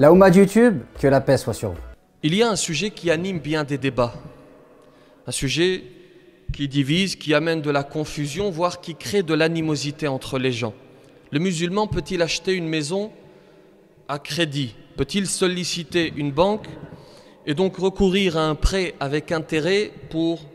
La Ouma de YouTube, que la paix soit sur vous. Il y a un sujet qui anime bien des débats. Un sujet qui divise, qui amène de la confusion, voire qui crée de l'animosité entre les gens. Le musulman peut-il acheter une maison à crédit Peut-il solliciter une banque et donc recourir à un prêt avec intérêt pour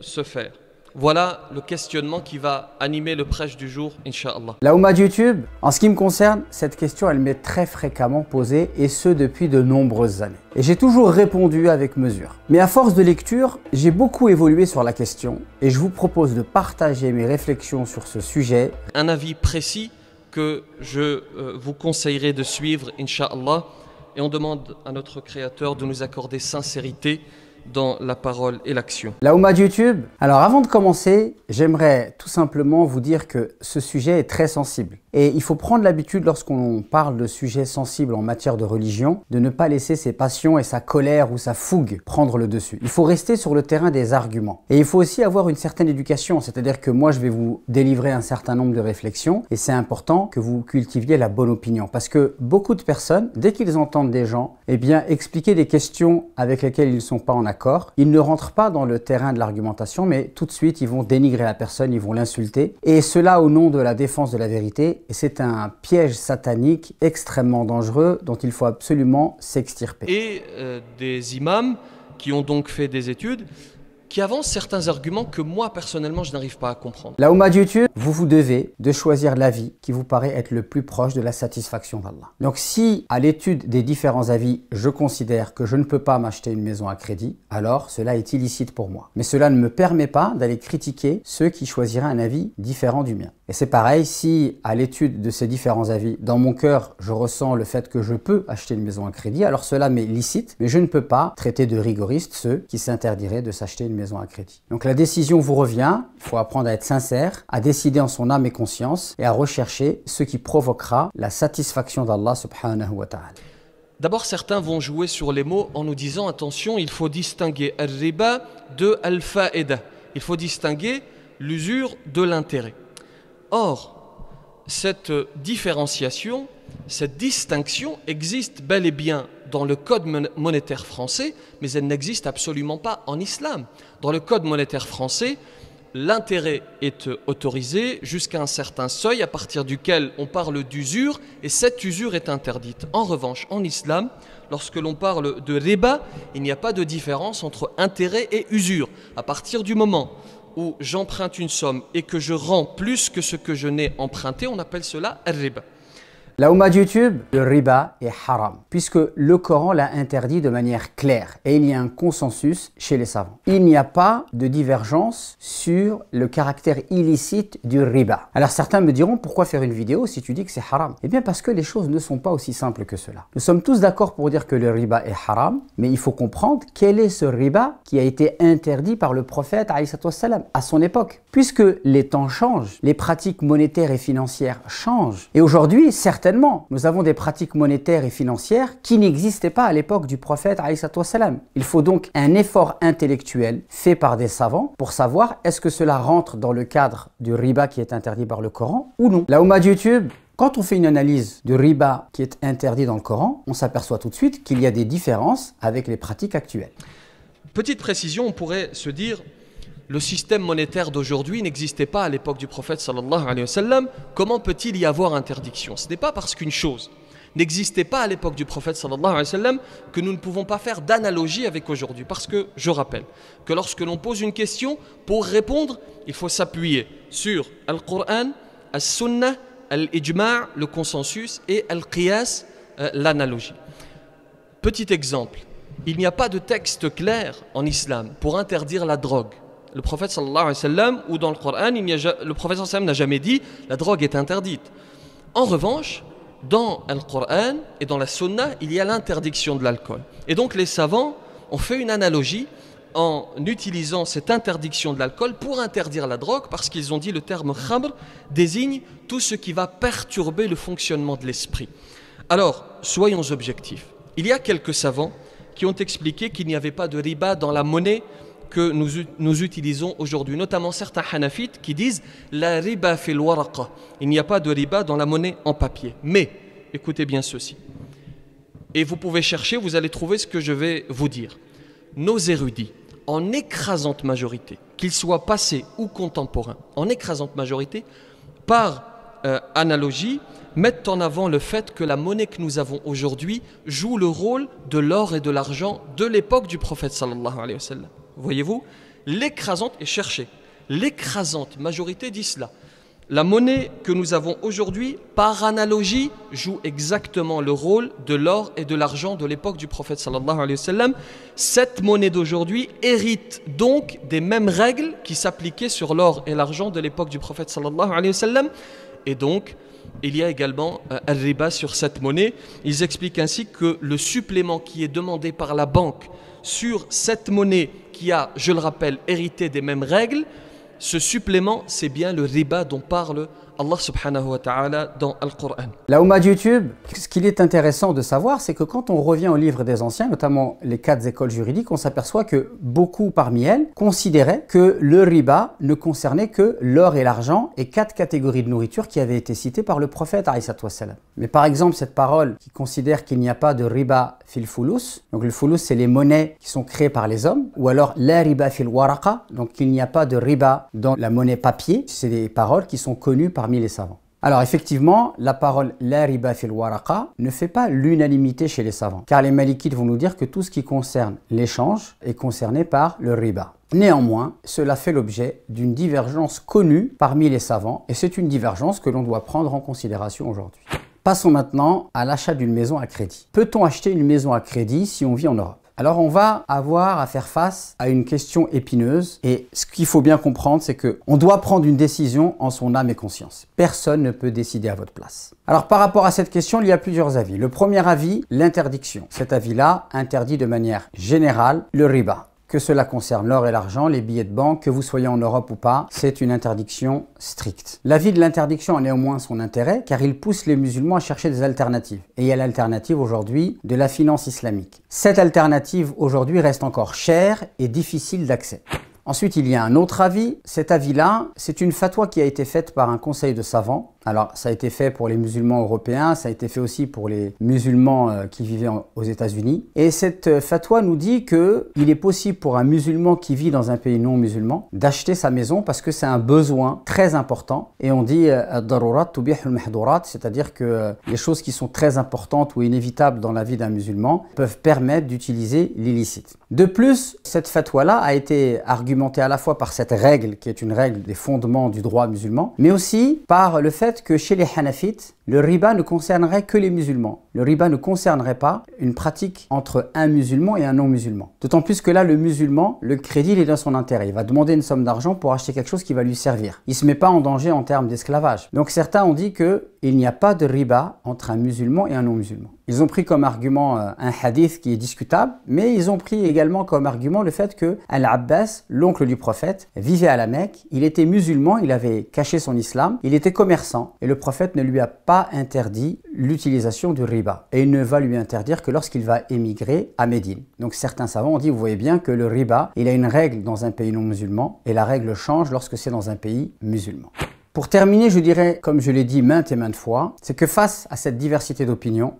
ce euh, faire voilà le questionnement qui va animer le prêche du jour, Inch'Allah. La YouTube, en ce qui me concerne, cette question, elle m'est très fréquemment posée et ce depuis de nombreuses années. Et j'ai toujours répondu avec mesure. Mais à force de lecture, j'ai beaucoup évolué sur la question et je vous propose de partager mes réflexions sur ce sujet. Un avis précis que je euh, vous conseillerais de suivre, Inch'Allah. Et on demande à notre Créateur de nous accorder sincérité dans la parole et l'action. La Ouma de YouTube Alors avant de commencer, j'aimerais tout simplement vous dire que ce sujet est très sensible. Et il faut prendre l'habitude, lorsqu'on parle de sujets sensibles en matière de religion, de ne pas laisser ses passions et sa colère ou sa fougue prendre le dessus. Il faut rester sur le terrain des arguments. Et il faut aussi avoir une certaine éducation, c'est-à-dire que moi je vais vous délivrer un certain nombre de réflexions et c'est important que vous cultiviez la bonne opinion. Parce que beaucoup de personnes, dès qu'ils entendent des gens, eh bien, expliquer des questions avec lesquelles ils ne sont pas en accord, ils ne rentrent pas dans le terrain de l'argumentation, mais tout de suite ils vont dénigrer la personne, ils vont l'insulter. Et cela au nom de la défense de la vérité et c'est un piège satanique extrêmement dangereux dont il faut absolument s'extirper. Et euh, des imams qui ont donc fait des études qui avance certains arguments que moi personnellement je n'arrive pas à comprendre. La dit YouTube, vous vous devez de choisir l'avis qui vous paraît être le plus proche de la satisfaction d'Allah. Donc si à l'étude des différents avis, je considère que je ne peux pas m'acheter une maison à crédit, alors cela est illicite pour moi. Mais cela ne me permet pas d'aller critiquer ceux qui choisiraient un avis différent du mien. Et c'est pareil, si à l'étude de ces différents avis, dans mon cœur, je ressens le fait que je peux acheter une maison à crédit, alors cela m'est licite, mais je ne peux pas traiter de rigoriste ceux qui s'interdiraient de s'acheter une maison à crédit. Donc la décision vous revient, il faut apprendre à être sincère, à décider en son âme et conscience et à rechercher ce qui provoquera la satisfaction d'Allah subhanahu wa ta'ala. D'abord, certains vont jouer sur les mots en nous disant attention, il faut distinguer al-riba de al-fa'ida. Il faut distinguer l'usure de l'intérêt. Or, cette différenciation, cette distinction existe bel et bien dans le code monétaire français, mais elle n'existe absolument pas en islam. Dans le code monétaire français, l'intérêt est autorisé jusqu'à un certain seuil à partir duquel on parle d'usure et cette usure est interdite. En revanche, en islam, lorsque l'on parle de riba, il n'y a pas de différence entre intérêt et usure. À partir du moment où j'emprunte une somme et que je rends plus que ce que je n'ai emprunté, on appelle cela riba. La Ouma de YouTube, le riba est haram, puisque le Coran l'a interdit de manière claire et il y a un consensus chez les savants. Il n'y a pas de divergence sur le caractère illicite du riba. Alors certains me diront pourquoi faire une vidéo si tu dis que c'est haram Eh bien parce que les choses ne sont pas aussi simples que cela. Nous sommes tous d'accord pour dire que le riba est haram, mais il faut comprendre quel est ce riba qui a été interdit par le prophète à son époque. Puisque les temps changent, les pratiques monétaires et financières changent, et aujourd'hui certains nous avons des pratiques monétaires et financières qui n'existaient pas à l'époque du prophète salam. Il faut donc un effort intellectuel fait par des savants pour savoir est-ce que cela rentre dans le cadre du riba qui est interdit par le Coran ou non. La Ouma de YouTube quand on fait une analyse du riba qui est interdit dans le Coran, on s'aperçoit tout de suite qu'il y a des différences avec les pratiques actuelles. Petite précision, on pourrait se dire le système monétaire d'aujourd'hui n'existait pas à l'époque du prophète sallallahu comment peut-il y avoir interdiction Ce n'est pas parce qu'une chose n'existait pas à l'époque du prophète sallallahu que nous ne pouvons pas faire d'analogie avec aujourd'hui. Parce que, je rappelle, que lorsque l'on pose une question, pour répondre, il faut s'appuyer sur Al-Qur'an, Al-Sunnah, al le consensus, et Al-Qiyas, euh, l'analogie. Petit exemple, il n'y a pas de texte clair en islam pour interdire la drogue le prophète sallallahu alayhi wa sallam ou dans le Coran, le prophète sallallahu n'a jamais dit la drogue est interdite. En revanche, dans le Coran et dans la Sunna, il y a l'interdiction de l'alcool. Et donc les savants ont fait une analogie en utilisant cette interdiction de l'alcool pour interdire la drogue parce qu'ils ont dit le terme khamr désigne tout ce qui va perturber le fonctionnement de l'esprit. Alors, soyons objectifs. Il y a quelques savants qui ont expliqué qu'il n'y avait pas de riba dans la monnaie que nous, nous utilisons aujourd'hui, notamment certains hanafites qui disent la riba fil waraqa. Il n'y a pas de riba dans la monnaie en papier. Mais, écoutez bien ceci. Et vous pouvez chercher, vous allez trouver ce que je vais vous dire. Nos érudits, en écrasante majorité, qu'ils soient passés ou contemporains, en écrasante majorité, par euh, analogie, mettent en avant le fait que la monnaie que nous avons aujourd'hui joue le rôle de l'or et de l'argent de l'époque du prophète sallallahu alayhi wa sallam voyez-vous, l'écrasante, et cherchez, l'écrasante majorité dit cela. La monnaie que nous avons aujourd'hui, par analogie, joue exactement le rôle de l'or et de l'argent de l'époque du prophète sallallahu alayhi wa sallam. Cette monnaie d'aujourd'hui hérite donc des mêmes règles qui s'appliquaient sur l'or et l'argent de l'époque du prophète sallallahu alayhi wa sallam. Et donc, il y a également un euh, riba sur cette monnaie. Ils expliquent ainsi que le supplément qui est demandé par la banque sur cette monnaie qui a, je le rappelle, hérité des mêmes règles, ce supplément, c'est bien le riba dont parle Allah subhanahu wa ta'ala dans le Coran. La Oumma YouTube, ce qu'il est intéressant de savoir, c'est que quand on revient au livre des anciens, notamment les quatre écoles juridiques, on s'aperçoit que beaucoup parmi elles considéraient que le riba ne concernait que l'or et l'argent et quatre catégories de nourriture qui avaient été citées par le prophète Mais par exemple, cette parole qui considère qu'il n'y a pas de riba fil foulous, donc le fulus c'est les monnaies qui sont créées par les hommes, ou alors la riba fil waraka, donc qu'il n'y a pas de riba dans la monnaie papier, c'est des paroles qui sont connues par les savants. Alors effectivement, la parole la riba fil waraka » ne fait pas l'unanimité chez les savants, car les malikites vont nous dire que tout ce qui concerne l'échange est concerné par le riba. Néanmoins, cela fait l'objet d'une divergence connue parmi les savants, et c'est une divergence que l'on doit prendre en considération aujourd'hui. Passons maintenant à l'achat d'une maison à crédit. Peut-on acheter une maison à crédit si on vit en Europe alors on va avoir à faire face à une question épineuse et ce qu'il faut bien comprendre c'est que on doit prendre une décision en son âme et conscience. Personne ne peut décider à votre place. Alors par rapport à cette question, il y a plusieurs avis. Le premier avis, l'interdiction. Cet avis-là interdit de manière générale le riba que cela concerne l'or et l'argent, les billets de banque, que vous soyez en Europe ou pas, c'est une interdiction stricte. L'avis de l'interdiction a néanmoins son intérêt car il pousse les musulmans à chercher des alternatives. Et il y a l'alternative aujourd'hui de la finance islamique. Cette alternative aujourd'hui reste encore chère et difficile d'accès. Ensuite, il y a un autre avis. Cet avis-là, c'est une fatwa qui a été faite par un conseil de savants alors ça a été fait pour les musulmans européens, ça a été fait aussi pour les musulmans euh, qui vivaient aux États-Unis. Et cette euh, fatwa nous dit que il est possible pour un musulman qui vit dans un pays non musulman d'acheter sa maison parce que c'est un besoin très important. Et on dit euh, darurat c'est-à-dire que les choses qui sont très importantes ou inévitables dans la vie d'un musulman peuvent permettre d'utiliser l'illicite. De plus, cette fatwa-là a été argumentée à la fois par cette règle qui est une règle des fondements du droit musulman, mais aussi par le fait que chez les Hanafites, le riba ne concernerait que les musulmans. Le riba ne concernerait pas une pratique entre un musulman et un non-musulman. D'autant plus que là, le musulman, le crédit, il est dans son intérêt. Il va demander une somme d'argent pour acheter quelque chose qui va lui servir. Il ne se met pas en danger en termes d'esclavage. Donc certains ont dit qu'il n'y a pas de riba entre un musulman et un non-musulman. Ils ont pris comme argument euh, un hadith qui est discutable, mais ils ont pris également comme argument le fait que Al-Abbas, l'oncle du prophète, vivait à la Mecque, il était musulman, il avait caché son islam, il était commerçant, et le prophète ne lui a pas interdit l'utilisation du riba, et il ne va lui interdire que lorsqu'il va émigrer à Médine. Donc certains savants ont dit, vous voyez bien que le riba, il a une règle dans un pays non musulman, et la règle change lorsque c'est dans un pays musulman. Pour terminer, je dirais, comme je l'ai dit maintes et maintes fois, c'est que face à cette diversité d'opinions,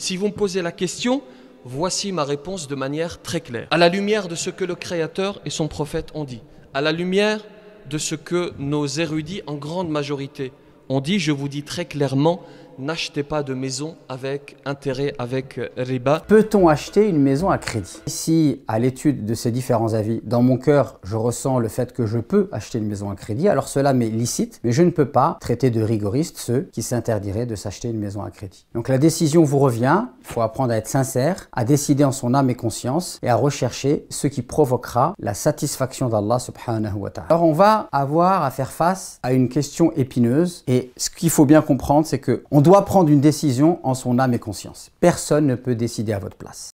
si vous me posez la question, voici ma réponse de manière très claire. À la lumière de ce que le Créateur et son prophète ont dit, à la lumière de ce que nos érudits en grande majorité ont dit, je vous dis très clairement, n'achetez pas de maison avec intérêt, avec euh, riba. Peut-on acheter une maison à crédit Ici, à l'étude de ces différents avis, dans mon cœur, je ressens le fait que je peux acheter une maison à crédit, alors cela m'est licite, mais je ne peux pas traiter de rigoriste ceux qui s'interdiraient de s'acheter une maison à crédit. Donc la décision vous revient, il faut apprendre à être sincère, à décider en son âme et conscience et à rechercher ce qui provoquera la satisfaction d'Allah subhanahu wa ta'ala. Alors on va avoir à faire face à une question épineuse et ce qu'il faut bien comprendre c'est que on doit prendre une décision en son âme et conscience. Personne ne peut décider à votre place.